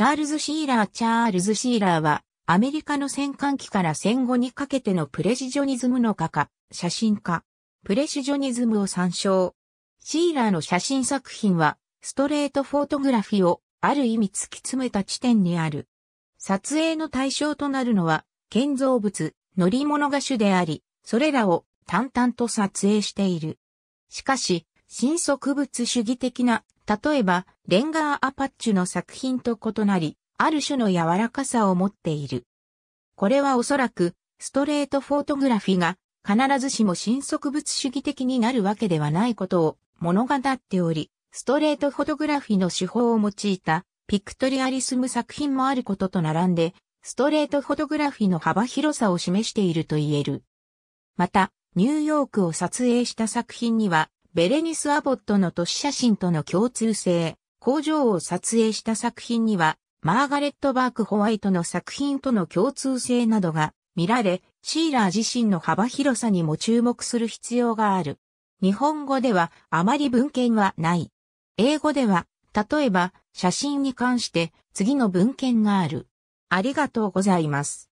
チャールズ・シーラー・チャールズ・シーラーは、アメリカの戦艦期から戦後にかけてのプレシジョニズムの画家、写真家、プレシジョニズムを参照。シーラーの写真作品は、ストレートフォートグラフィを、ある意味突き詰めた地点にある。撮影の対象となるのは、建造物、乗り物が主であり、それらを淡々と撮影している。しかし、新植物主義的な例えば、レンガーアパッチュの作品と異なり、ある種の柔らかさを持っている。これはおそらく、ストレートフォートグラフィが、必ずしも新速物主義的になるわけではないことを物語っており、ストレートフォトグラフィの手法を用いたピクトリアリスム作品もあることと並んで、ストレートフォトグラフィの幅広さを示していると言える。また、ニューヨークを撮影した作品には、ベレニス・アボットの都市写真との共通性、工場を撮影した作品には、マーガレット・バーク・ホワイトの作品との共通性などが見られ、シーラー自身の幅広さにも注目する必要がある。日本語ではあまり文献はない。英語では、例えば写真に関して次の文献がある。ありがとうございます。